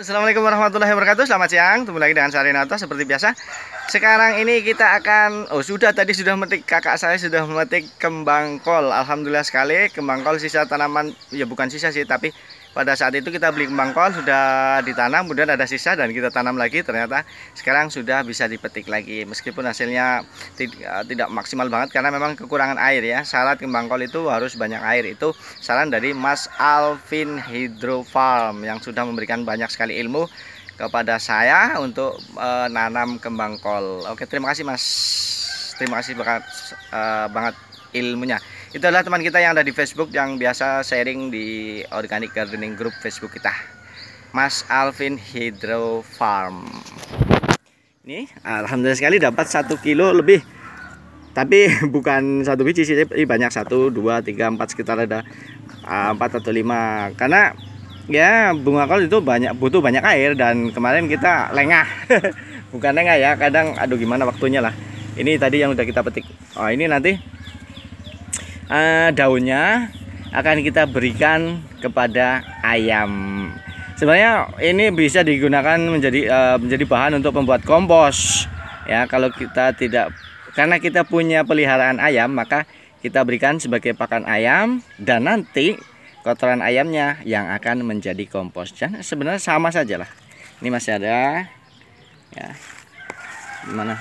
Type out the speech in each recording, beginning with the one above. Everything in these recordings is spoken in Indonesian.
Assalamualaikum warahmatullahi wabarakatuh Selamat siang, ketemu lagi dengan saya Renato Seperti biasa, sekarang ini kita akan Oh sudah, tadi sudah metik Kakak saya sudah memetik kembang kol Alhamdulillah sekali, kembang kol sisa tanaman Ya bukan sisa sih, tapi pada saat itu kita beli kembang kol sudah ditanam kemudian ada sisa dan kita tanam lagi ternyata sekarang sudah bisa dipetik lagi meskipun hasilnya eh, tidak maksimal banget karena memang kekurangan air ya syarat kembang kol itu harus banyak air itu saran dari Mas Alvin Hydro Farm yang sudah memberikan banyak sekali ilmu kepada saya untuk menanam eh, kembang kol oke terima kasih Mas terima kasih banget uh, banget ilmunya Itulah teman kita yang ada di Facebook yang biasa sharing di organic gardening group Facebook kita Mas Alvin Hydro Farm ini alhamdulillah sekali dapat satu kilo lebih tapi bukan satu biji sih tapi banyak satu dua tiga empat sekitar ada eh, empat atau lima karena ya bunga kol itu banyak butuh banyak air dan kemarin kita lengah bukan lengah ya kadang aduh gimana waktunya lah ini tadi yang udah kita petik oh ini nanti uh, daunnya akan kita berikan kepada ayam sebenarnya ini bisa digunakan menjadi uh, menjadi bahan untuk membuat kompos ya kalau kita tidak karena kita punya peliharaan ayam maka kita berikan sebagai pakan ayam dan nanti kotoran ayamnya yang akan menjadi kompos dan sebenarnya sama saja lah ini masih ada ya mana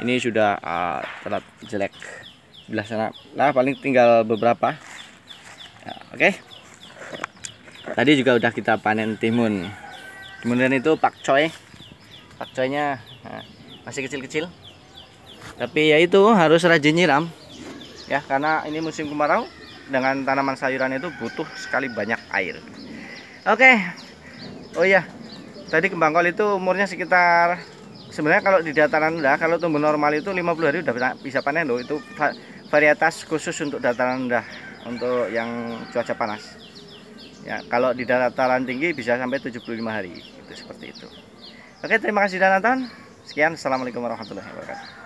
ini sudah uh, terlihat jelek belah sana nah paling tinggal beberapa ya, oke okay. tadi juga udah kita panen timun kemudian itu pakcoy pakcoynya nah, masih kecil-kecil tapi ya itu harus rajin nyiram ya karena ini musim kemarau dengan tanaman sayuran itu butuh sekali banyak air oke okay. oh iya tadi kembang kol itu umurnya sekitar sebenarnya kalau di dataran rendah kalau tumbuh normal itu 50 hari udah bisa panen loh itu varietas khusus untuk dataran rendah untuk yang cuaca panas ya kalau di dataran tinggi bisa sampai 75 hari itu seperti itu oke terima kasih dan nonton sekian assalamualaikum warahmatullahi wabarakatuh